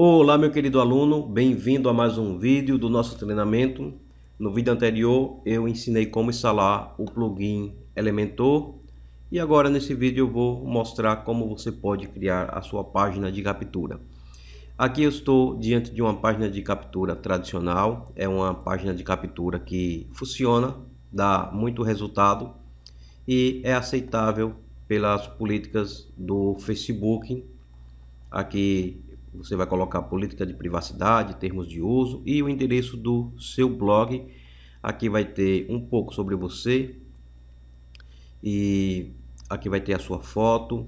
Olá, meu querido aluno, bem-vindo a mais um vídeo do nosso treinamento. No vídeo anterior, eu ensinei como instalar o plugin Elementor e agora nesse vídeo eu vou mostrar como você pode criar a sua página de captura. Aqui eu estou diante de uma página de captura tradicional, é uma página de captura que funciona, dá muito resultado e é aceitável pelas políticas do Facebook. Aqui você vai colocar política de privacidade, termos de uso e o endereço do seu blog. Aqui vai ter um pouco sobre você e aqui vai ter a sua foto,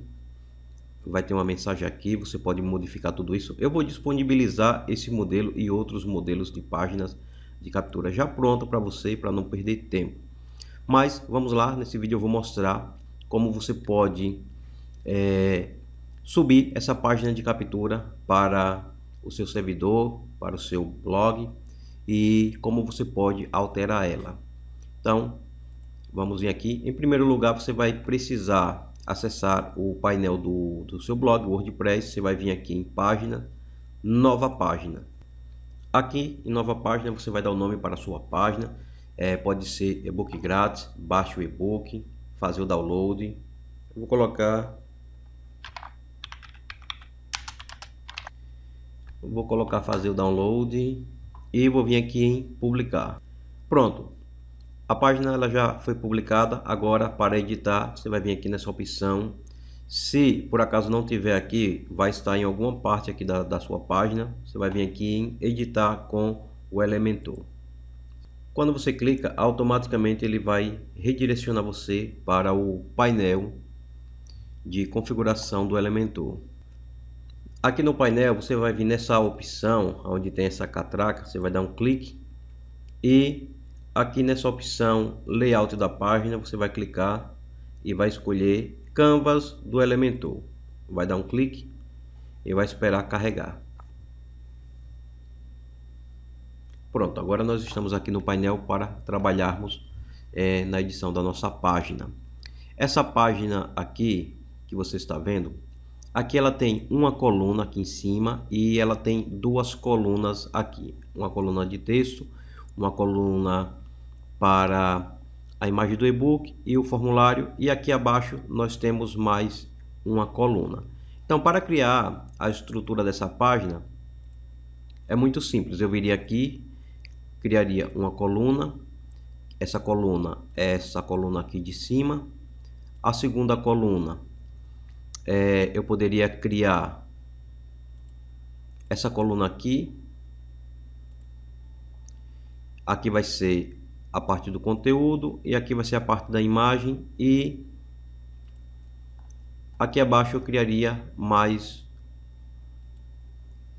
vai ter uma mensagem aqui, você pode modificar tudo isso. Eu vou disponibilizar esse modelo e outros modelos de páginas de captura já pronta para você, para não perder tempo. Mas vamos lá, nesse vídeo eu vou mostrar como você pode é, subir essa página de captura para o seu servidor, para o seu blog e como você pode alterar ela. Então, vamos vir aqui. Em primeiro lugar, você vai precisar acessar o painel do, do seu blog WordPress, você vai vir aqui em página, nova página. Aqui em nova página você vai dar o nome para a sua página, é, pode ser e-book grátis, baixe o e-book, fazer o download. vou colocar vou colocar fazer o download e vou vir aqui em publicar. Pronto, a página ela já foi publicada, agora para editar você vai vir aqui nessa opção. Se por acaso não tiver aqui, vai estar em alguma parte aqui da, da sua página. Você vai vir aqui em editar com o Elementor. Quando você clica, automaticamente ele vai redirecionar você para o painel de configuração do Elementor. Aqui no painel, você vai vir nessa opção, onde tem essa catraca, você vai dar um clique e aqui nessa opção layout da página você vai clicar e vai escolher canvas do Elementor vai dar um clique e vai esperar carregar pronto agora nós estamos aqui no painel para trabalharmos é, na edição da nossa página essa página aqui que você está vendo aqui ela tem uma coluna aqui em cima e ela tem duas colunas aqui uma coluna de texto uma coluna para a imagem do e-book e o formulário e aqui abaixo nós temos mais uma coluna. Então, para criar a estrutura dessa página é muito simples. Eu viria aqui, criaria uma coluna, essa coluna é essa coluna aqui de cima. A segunda coluna é, eu poderia criar essa coluna aqui Aqui vai ser a parte do conteúdo e aqui vai ser a parte da imagem e aqui abaixo eu criaria mais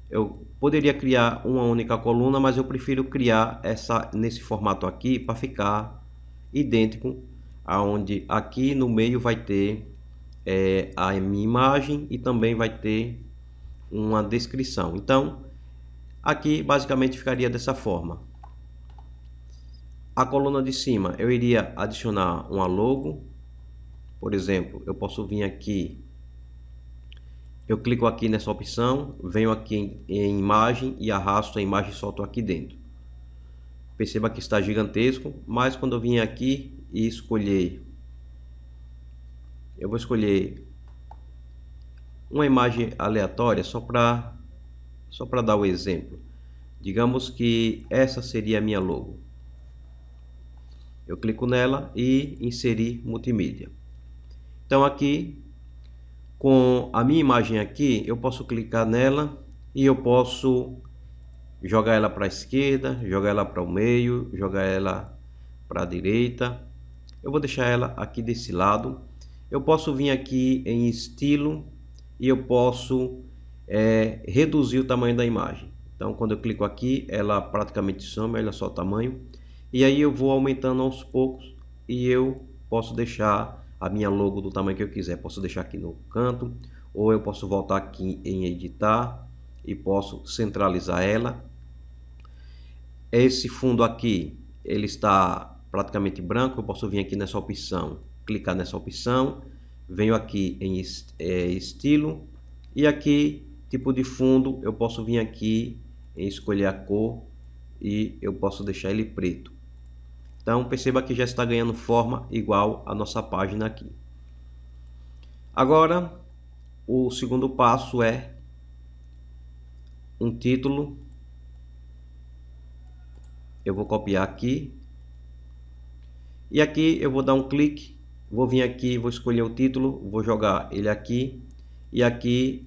eu poderia criar uma única coluna mas eu prefiro criar essa nesse formato aqui para ficar idêntico aonde aqui no meio vai ter é, a minha imagem e também vai ter uma descrição então aqui basicamente ficaria dessa forma a coluna de cima, eu iria adicionar uma logo. Por exemplo, eu posso vir aqui. Eu clico aqui nessa opção, venho aqui em imagem e arrasto a imagem e solto aqui dentro. Perceba que está gigantesco, mas quando eu vim aqui e escolher, eu vou escolher uma imagem aleatória só para só para dar o um exemplo. Digamos que essa seria a minha logo. Eu clico nela e inserir multimídia. Então aqui, com a minha imagem aqui, eu posso clicar nela e eu posso jogar ela para a esquerda, jogar ela para o meio, jogar ela para a direita. Eu vou deixar ela aqui desse lado. Eu posso vir aqui em estilo e eu posso é, reduzir o tamanho da imagem. Então, quando eu clico aqui, ela praticamente some, olha só o tamanho. E aí eu vou aumentando aos poucos e eu posso deixar a minha logo do tamanho que eu quiser. Posso deixar aqui no canto, ou eu posso voltar aqui em editar e posso centralizar ela. Esse fundo aqui, ele está praticamente branco, eu posso vir aqui nessa opção, clicar nessa opção, venho aqui em é, estilo e aqui tipo de fundo eu posso vir aqui em escolher a cor e eu posso deixar ele preto. Então perceba que já está ganhando forma igual a nossa página aqui. Agora, o segundo passo é um título. Eu vou copiar aqui. E aqui eu vou dar um clique, vou vir aqui, vou escolher o título, vou jogar ele aqui. E aqui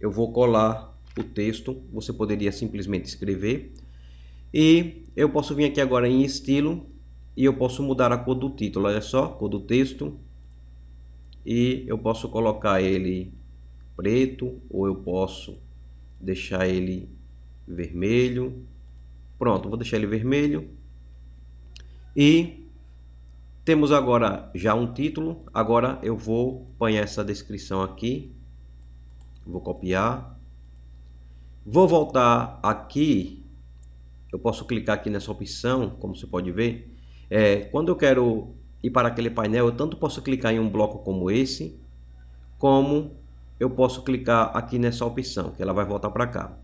eu vou colar o texto, você poderia simplesmente escrever. E eu posso vir aqui agora em estilo e eu posso mudar a cor do título, olha só, cor do texto e eu posso colocar ele preto ou eu posso deixar ele vermelho pronto, vou deixar ele vermelho e temos agora já um título agora eu vou apanhar essa descrição aqui vou copiar vou voltar aqui eu posso clicar aqui nessa opção como você pode ver é, quando eu quero ir para aquele painel, eu tanto posso clicar em um bloco como esse, como eu posso clicar aqui nessa opção, que ela vai voltar para cá.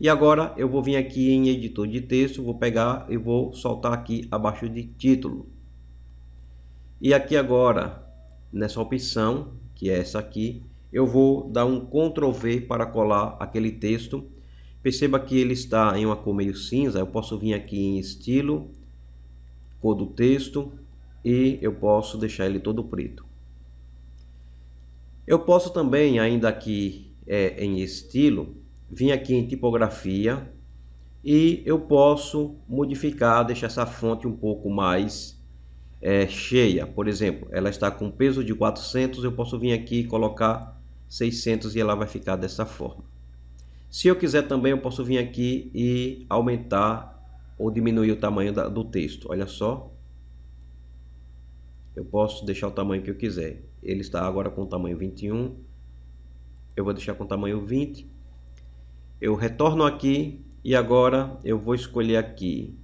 E agora eu vou vir aqui em editor de texto, vou pegar e vou soltar aqui abaixo de título. E aqui agora, nessa opção, que é essa aqui, eu vou dar um Ctrl V para colar aquele texto. Perceba que ele está em uma cor meio cinza, eu posso vir aqui em estilo, cor do texto e eu posso deixar ele todo preto. Eu posso também, ainda aqui é, em estilo, vir aqui em tipografia e eu posso modificar, deixar essa fonte um pouco mais é, cheia. Por exemplo, ela está com peso de 400, eu posso vir aqui e colocar 600 e ela vai ficar dessa forma. Se eu quiser também, eu posso vir aqui e aumentar ou diminuir o tamanho da, do texto. Olha só. Eu posso deixar o tamanho que eu quiser. Ele está agora com o tamanho 21. Eu vou deixar com o tamanho 20. Eu retorno aqui e agora eu vou escolher aqui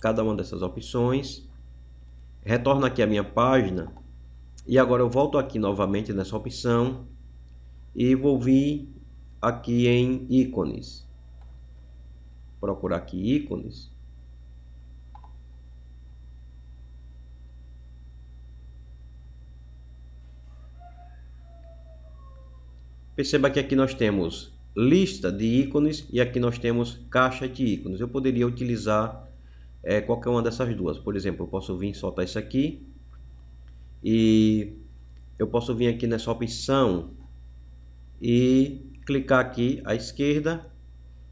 cada uma dessas opções. Retorno aqui a minha página e agora eu volto aqui novamente nessa opção e vou vir aqui em ícones procurar aqui ícones. Perceba que aqui nós temos lista de ícones e aqui nós temos caixa de ícones. Eu poderia utilizar é, qualquer uma dessas duas. Por exemplo, eu posso vir soltar isso aqui e eu posso vir aqui nessa opção e clicar aqui à esquerda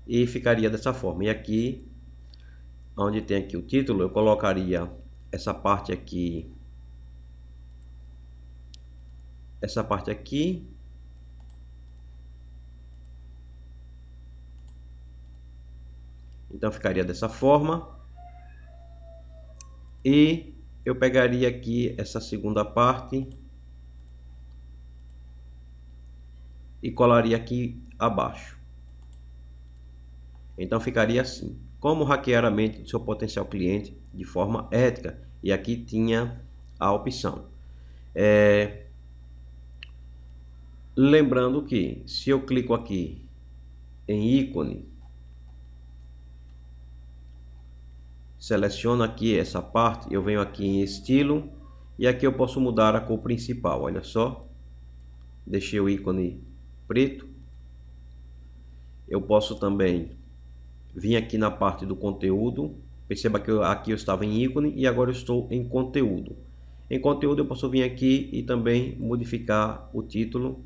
e ficaria dessa forma. E aqui, onde tem aqui o título, eu colocaria essa parte aqui, essa parte aqui, então ficaria dessa forma, e eu pegaria aqui essa segunda parte e colaria aqui abaixo. Então ficaria assim: como hackear a mente do seu potencial cliente de forma ética? E aqui tinha a opção. É... Lembrando que se eu clico aqui em ícone, seleciono aqui essa parte, eu venho aqui em estilo e aqui eu posso mudar a cor principal, olha só. Deixei o ícone preto. Eu posso também Vim aqui na parte do conteúdo, perceba que eu, aqui eu estava em ícone e agora eu estou em conteúdo. Em conteúdo eu posso vir aqui e também modificar o título.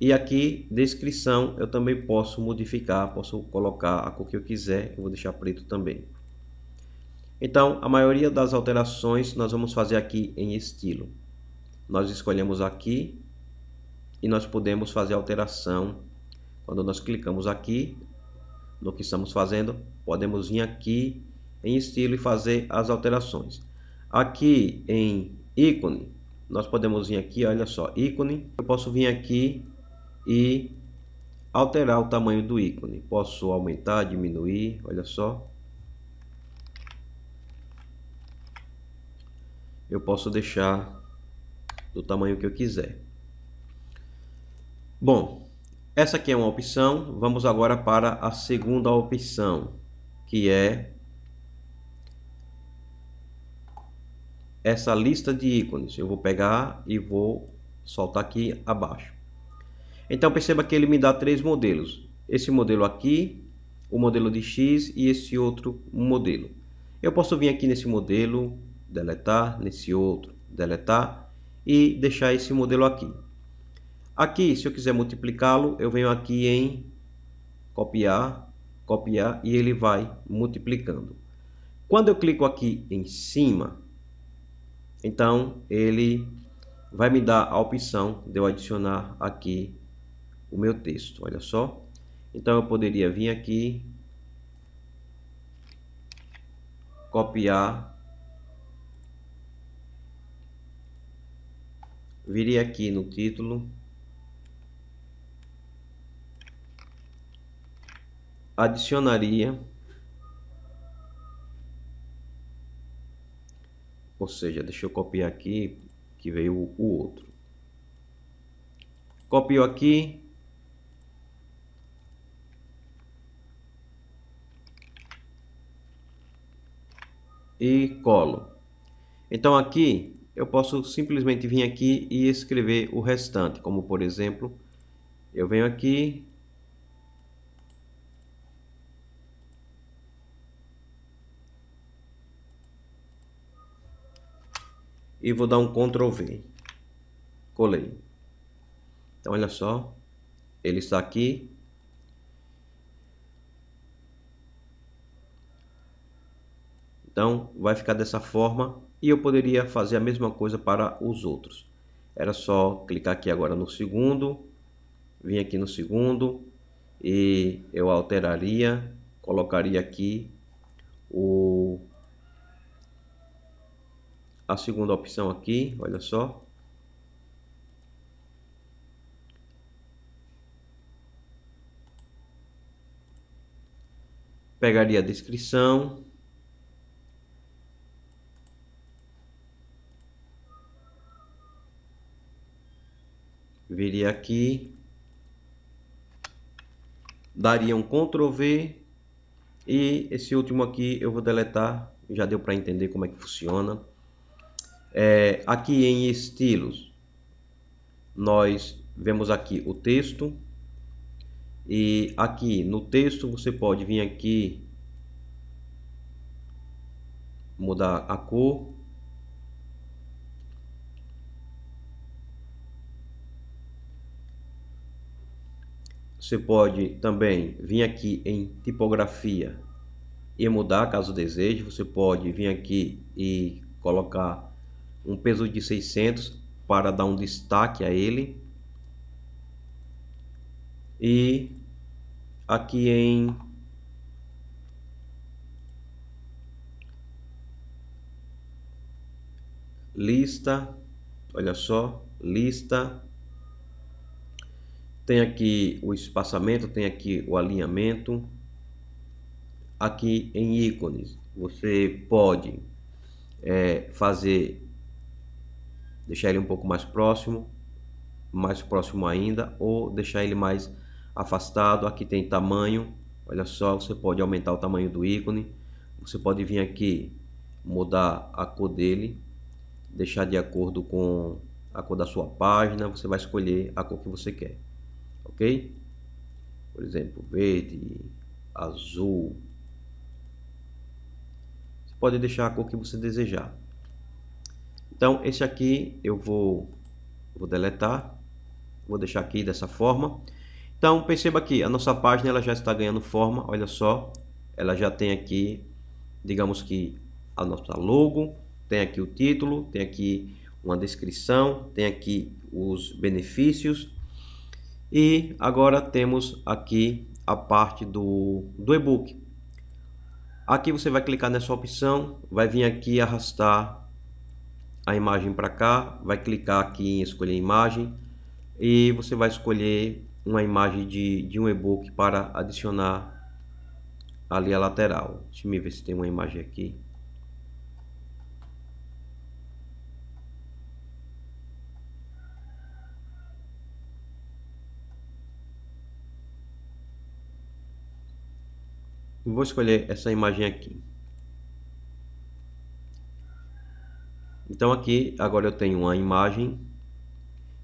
E aqui, descrição, eu também posso modificar, posso colocar a cor que eu quiser, eu vou deixar preto também. Então, a maioria das alterações nós vamos fazer aqui em estilo. Nós escolhemos aqui e nós podemos fazer alteração. Quando nós clicamos aqui, no que estamos fazendo, podemos vir aqui em estilo e fazer as alterações. Aqui em ícone, nós podemos vir aqui, olha só, ícone, eu posso vir aqui e alterar o tamanho do ícone. Posso aumentar, diminuir, olha só. Eu posso deixar do tamanho que eu quiser. Bom, essa aqui é uma opção. Vamos agora para a segunda opção, que é essa lista de ícones. Eu vou pegar e vou soltar aqui abaixo. Então perceba que ele me dá três modelos. Esse modelo aqui, o modelo de X e esse outro modelo. Eu posso vir aqui nesse modelo, deletar, nesse outro, deletar e deixar esse modelo aqui. Aqui, se eu quiser multiplicá-lo, eu venho aqui em copiar, copiar e ele vai multiplicando. Quando eu clico aqui em cima, então ele vai me dar a opção de eu adicionar aqui o meu texto, olha só. Então eu poderia vir aqui, copiar, viria aqui no título, adicionaria, ou seja, deixa eu copiar aqui, que veio o, outro. copio aqui. E colo. Então aqui eu posso simplesmente vir aqui e escrever o restante, como por exemplo, eu venho aqui, e vou dar um Ctrl V. Colei. Então, olha só. Ele está aqui. Então, vai ficar dessa forma. E eu poderia fazer a mesma coisa para os outros. Era só clicar aqui agora no segundo. Vim aqui no segundo. E eu alteraria. Colocaria aqui o a segunda opção aqui, olha só. Pegaria a descrição. Viria aqui. Daria um Ctrl V. E esse último aqui eu vou deletar. Já deu para entender como é que funciona. É, aqui em estilos, nós vemos aqui o texto. E aqui no texto você pode vir aqui mudar a cor. Você pode também vir aqui em tipografia e mudar caso deseje. Você pode vir aqui e colocar um peso de 600 para dar um destaque a ele. E aqui em lista, olha só, lista. Tem aqui o espaçamento, tem aqui o alinhamento. Aqui em ícones, você pode é, fazer deixar ele um pouco mais próximo, mais próximo ainda, ou deixar ele mais afastado. Aqui tem tamanho, olha só, você pode aumentar o tamanho do ícone, você pode vir aqui mudar a cor dele, deixar de acordo com a cor da sua página, você vai escolher a cor que você quer, ok? Por exemplo, verde, azul. Você pode deixar a cor que você desejar. Então, esse aqui eu vou, vou deletar, vou deixar aqui dessa forma. Então, perceba aqui, a nossa página ela já está ganhando forma, olha só. Ela já tem aqui, digamos que a nossa logo, tem aqui o título, tem aqui uma descrição, tem aqui os benefícios. E agora temos aqui a parte do, do e-book. Aqui você vai clicar nessa opção, vai vir aqui arrastar a imagem para cá, vai clicar aqui em escolher imagem e você vai escolher uma imagem de, de um e-book para adicionar ali a lateral. Deixa eu ver se tem uma imagem aqui. vou escolher essa imagem aqui. Então aqui agora eu tenho uma imagem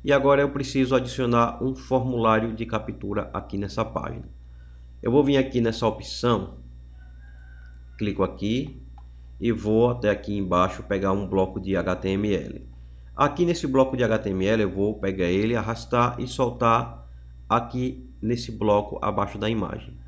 e agora eu preciso adicionar um formulário de captura aqui nessa página. Eu vou vir aqui nessa opção, clico aqui e vou até aqui embaixo pegar um bloco de HTML. Aqui nesse bloco de HTML eu vou pegar ele, arrastar e soltar aqui nesse bloco abaixo da imagem.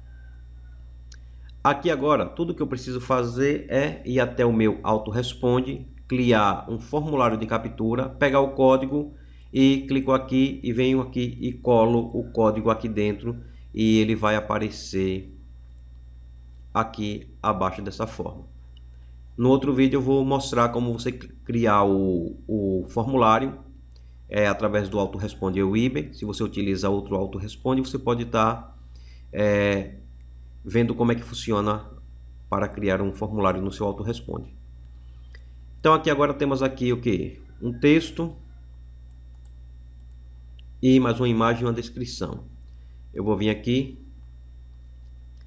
Aqui agora, tudo que eu preciso fazer é ir até o meu autoresponde criar um formulário de captura, pegar o código e clico aqui e venho aqui e colo o código aqui dentro e ele vai aparecer aqui abaixo dessa forma. No outro vídeo eu vou mostrar como você criar o, o formulário é, através do Autoresponde Web. Se você utilizar outro Autoresponde, você pode estar tá, é, vendo como é que funciona para criar um formulário no seu Autoresponde. Então aqui agora temos aqui o que? Um texto e mais uma imagem e uma descrição. Eu vou vir aqui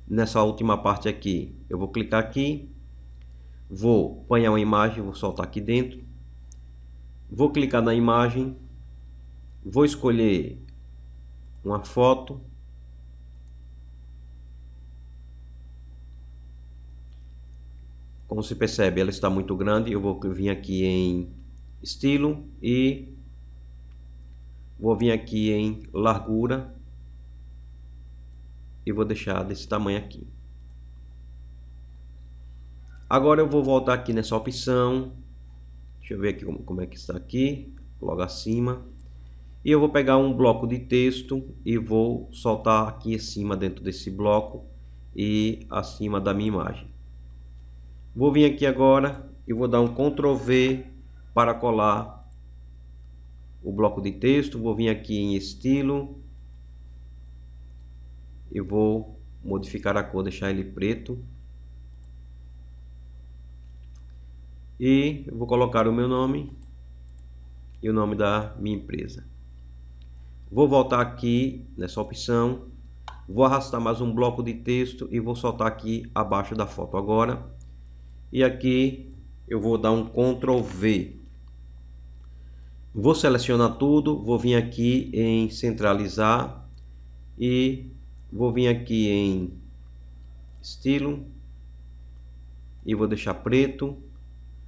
nessa última parte aqui, eu vou clicar aqui, vou apanhar uma imagem, vou soltar aqui dentro, vou clicar na imagem, vou escolher uma foto Como se percebe, ela está muito grande. Eu vou vir aqui em estilo e vou vir aqui em largura e vou deixar desse tamanho aqui. Agora eu vou voltar aqui nessa opção. Deixa eu ver aqui como, como é que está aqui. Logo acima. E eu vou pegar um bloco de texto e vou soltar aqui em cima dentro desse bloco e acima da minha imagem. Vou vir aqui agora e vou dar um Ctrl V para colar o bloco de texto. Vou vir aqui em estilo e vou modificar a cor, deixar ele preto. E vou colocar o meu nome e o nome da minha empresa. Vou voltar aqui nessa opção, vou arrastar mais um bloco de texto e vou soltar aqui abaixo da foto agora e aqui eu vou dar um Ctrl V. Vou selecionar tudo, vou vir aqui em centralizar e vou vir aqui em estilo e vou deixar preto.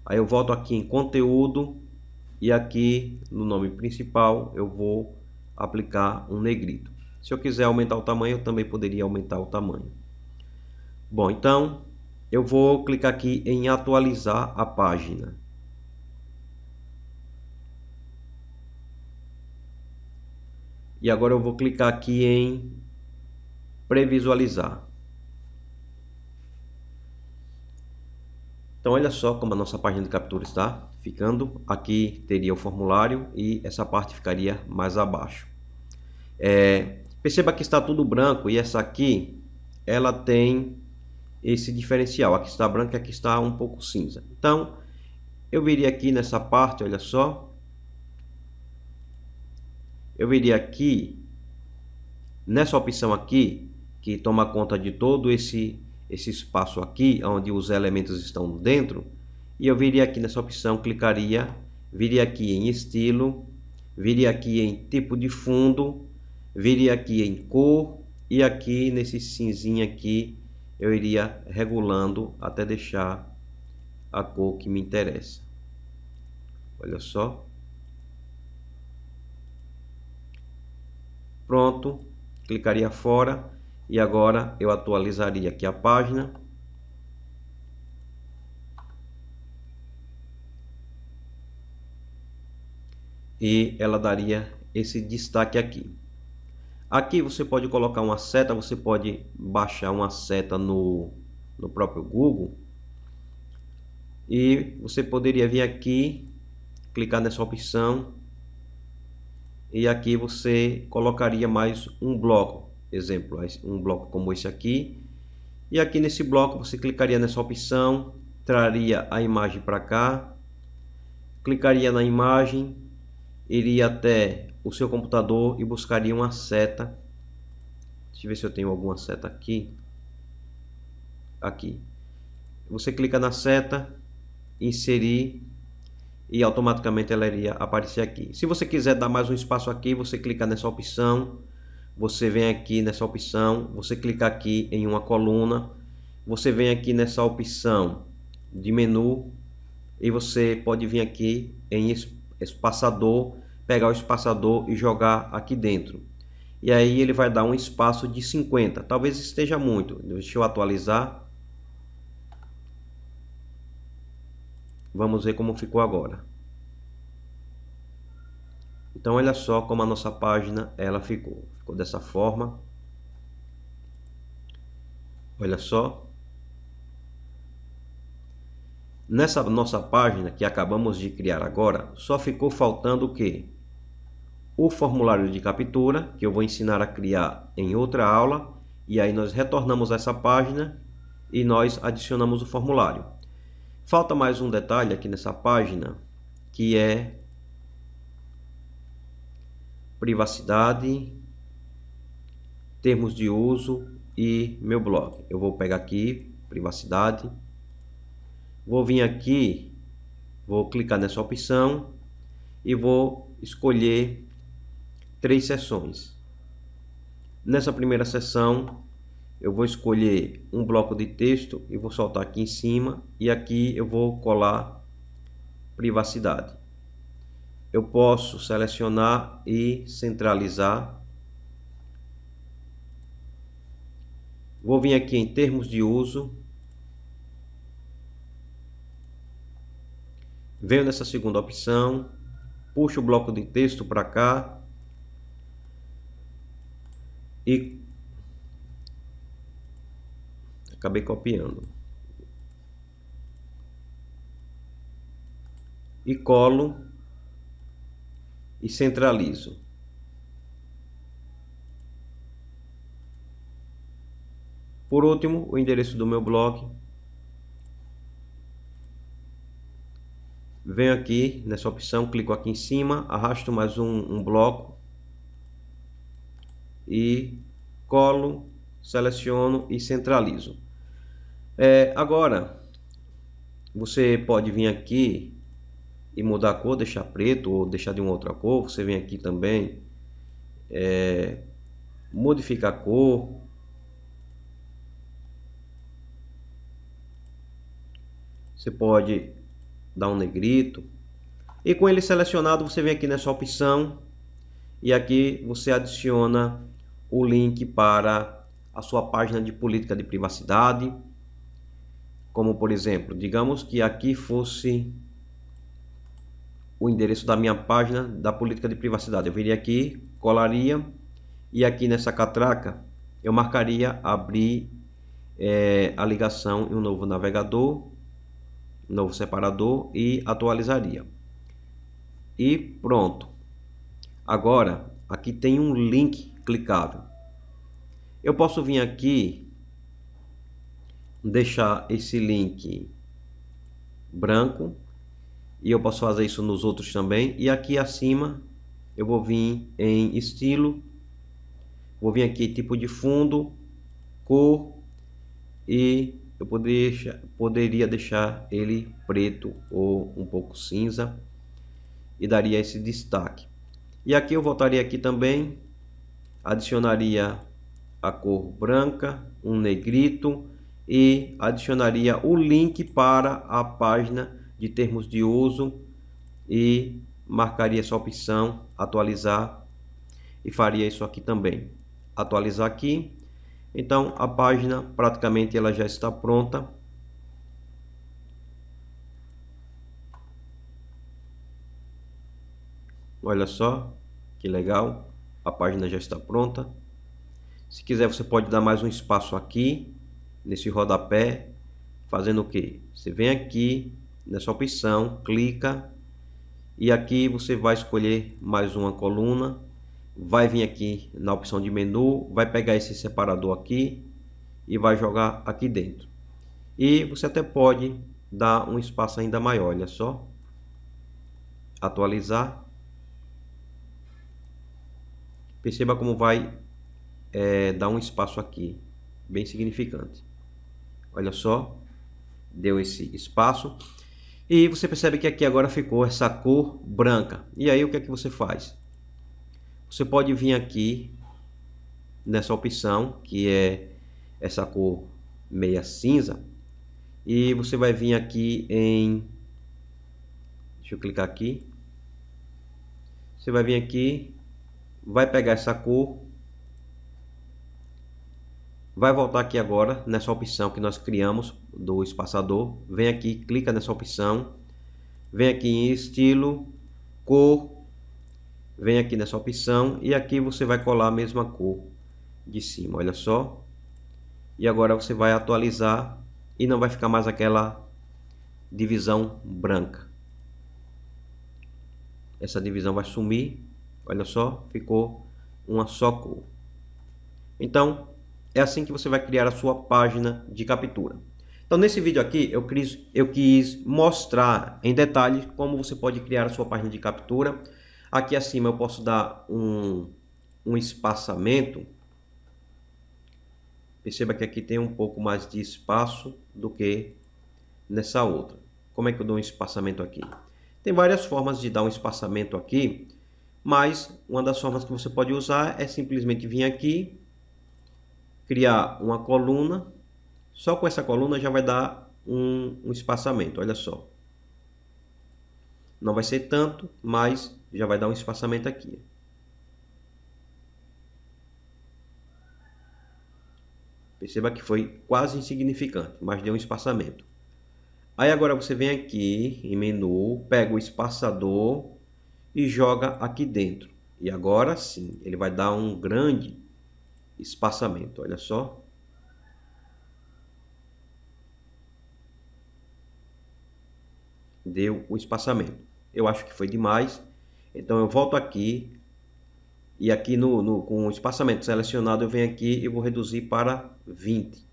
Aí eu volto aqui em conteúdo e aqui no nome principal eu vou aplicar um negrito. Se eu quiser aumentar o tamanho, eu também poderia aumentar o tamanho. Bom, então eu vou clicar aqui em atualizar a página. E agora eu vou clicar aqui em previsualizar. Então olha só como a nossa página de captura está ficando. Aqui teria o formulário e essa parte ficaria mais abaixo. É, perceba que está tudo branco e essa aqui ela tem esse diferencial. Aqui está branco e aqui está um pouco cinza. Então, eu viria aqui nessa parte, olha só. Eu viria aqui, nessa opção aqui, que toma conta de todo esse, esse espaço aqui, onde os elementos estão dentro. E eu viria aqui nessa opção, clicaria, viria aqui em estilo, viria aqui em tipo de fundo, viria aqui em cor e aqui nesse cinzinho aqui eu iria regulando até deixar a cor que me interessa. Olha só. Pronto, clicaria fora e agora eu atualizaria aqui a página. E ela daria esse destaque aqui. Aqui você pode colocar uma seta, você pode baixar uma seta no, no próprio Google. E você poderia vir aqui, clicar nessa opção. E aqui você colocaria mais um bloco. Exemplo, um bloco como esse aqui. E aqui nesse bloco você clicaria nessa opção, traria a imagem para cá, clicaria na imagem, iria até o seu computador e buscaria uma seta. Deixa eu ver se eu tenho alguma seta aqui. Aqui. Você clica na seta, inserir e automaticamente ela iria aparecer aqui. Se você quiser dar mais um espaço aqui, você clica nessa opção. Você vem aqui nessa opção, você clica aqui em uma coluna. Você vem aqui nessa opção de menu e você pode vir aqui em espaçador pegar o espaçador e jogar aqui dentro. E aí ele vai dar um espaço de 50, talvez esteja muito. Deixa eu atualizar. Vamos ver como ficou agora. Então olha só como a nossa página ela ficou. Ficou dessa forma. Olha só. Nessa nossa página que acabamos de criar agora, só ficou faltando o quê? o formulário de captura, que eu vou ensinar a criar em outra aula, e aí nós retornamos a essa página e nós adicionamos o formulário. Falta mais um detalhe aqui nessa página, que é privacidade, termos de uso e meu blog. Eu vou pegar aqui, privacidade, vou vir aqui, vou clicar nessa opção e vou escolher três sessões. Nessa primeira sessão, eu vou escolher um bloco de texto e vou soltar aqui em cima e aqui eu vou colar privacidade. Eu posso selecionar e centralizar. Vou vir aqui em termos de uso. Venho nessa segunda opção, puxo o bloco de texto para cá e acabei copiando e colo e centralizo por último o endereço do meu blog venho aqui nessa opção clico aqui em cima arrasto mais um, um bloco e colo, seleciono e centralizo. É, agora, você pode vir aqui e mudar a cor, deixar preto ou deixar de uma outra cor. Você vem aqui também, é, modificar a cor. Você pode dar um negrito. E com ele selecionado, você vem aqui nessa opção e aqui você adiciona o link para a sua página de política de privacidade. Como por exemplo, digamos que aqui fosse o endereço da minha página da política de privacidade. Eu viria aqui, colaria e aqui nessa catraca eu marcaria abrir é, a ligação em um novo navegador, novo separador e atualizaria. E pronto. Agora, aqui tem um link clicável. Eu posso vir aqui, deixar esse link branco e eu posso fazer isso nos outros também. E aqui acima eu vou vir em estilo, vou vir aqui tipo de fundo, cor e eu poderia, poderia deixar ele preto ou um pouco cinza e daria esse destaque. E aqui eu voltaria aqui também adicionaria a cor branca, um negrito e adicionaria o link para a página de termos de uso e marcaria essa opção atualizar e faria isso aqui também atualizar aqui então a página praticamente ela já está pronta olha só que legal a página já está pronta. Se quiser você pode dar mais um espaço aqui, nesse rodapé, fazendo o que? Você vem aqui, nessa opção, clica e aqui você vai escolher mais uma coluna, vai vir aqui na opção de menu, vai pegar esse separador aqui e vai jogar aqui dentro. E você até pode dar um espaço ainda maior, olha só. Atualizar. Perceba como vai é, dar um espaço aqui, bem significante. Olha só, deu esse espaço. E você percebe que aqui agora ficou essa cor branca. E aí o que é que você faz? Você pode vir aqui nessa opção, que é essa cor meia cinza. E você vai vir aqui em... Deixa eu clicar aqui. Você vai vir aqui vai pegar essa cor, vai voltar aqui agora nessa opção que nós criamos do espaçador, vem aqui, clica nessa opção, vem aqui em estilo, cor, vem aqui nessa opção e aqui você vai colar a mesma cor de cima, olha só. E agora você vai atualizar e não vai ficar mais aquela divisão branca. Essa divisão vai sumir Olha só, ficou uma só cor. Então, é assim que você vai criar a sua página de captura. Então, nesse vídeo aqui, eu quis, eu quis mostrar em detalhes como você pode criar a sua página de captura. Aqui acima eu posso dar um, um espaçamento. Perceba que aqui tem um pouco mais de espaço do que nessa outra. Como é que eu dou um espaçamento aqui? Tem várias formas de dar um espaçamento aqui. Mas uma das formas que você pode usar é simplesmente vir aqui, criar uma coluna. Só com essa coluna já vai dar um, um espaçamento, olha só. Não vai ser tanto, mas já vai dar um espaçamento aqui. Perceba que foi quase insignificante, mas deu um espaçamento. Aí agora você vem aqui em menu, pega o espaçador e joga aqui dentro. E agora sim, ele vai dar um grande espaçamento, olha só. Deu o espaçamento. Eu acho que foi demais. Então eu volto aqui. E aqui no, no com o espaçamento selecionado, eu venho aqui e vou reduzir para 20.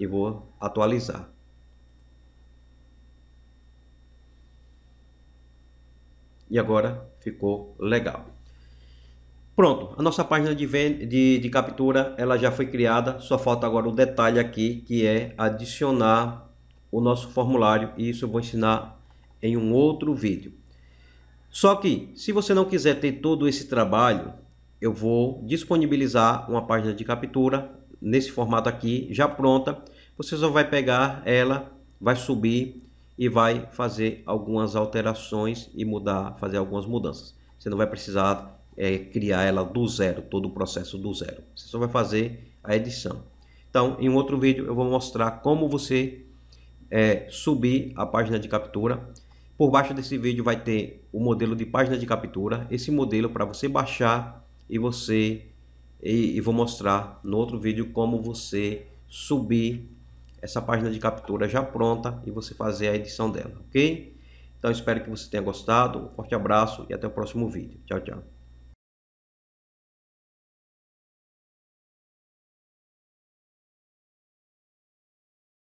E vou atualizar. e agora ficou legal. Pronto, a nossa página de, de, de captura ela já foi criada, só falta agora o detalhe aqui que é adicionar o nosso formulário e isso eu vou ensinar em um outro vídeo. Só que se você não quiser ter todo esse trabalho, eu vou disponibilizar uma página de captura nesse formato aqui, já pronta. Você só vai pegar ela, vai subir e vai fazer algumas alterações e mudar, fazer algumas mudanças. Você não vai precisar é, criar ela do zero, todo o processo do zero. Você só vai fazer a edição. Então, em um outro vídeo eu vou mostrar como você é, subir a página de captura. Por baixo desse vídeo vai ter o modelo de página de captura. Esse modelo para você baixar e você... E, e vou mostrar no outro vídeo como você subir essa página de captura já pronta e você fazer a edição dela, ok? Então espero que você tenha gostado, um forte abraço e até o próximo vídeo. Tchau, tchau.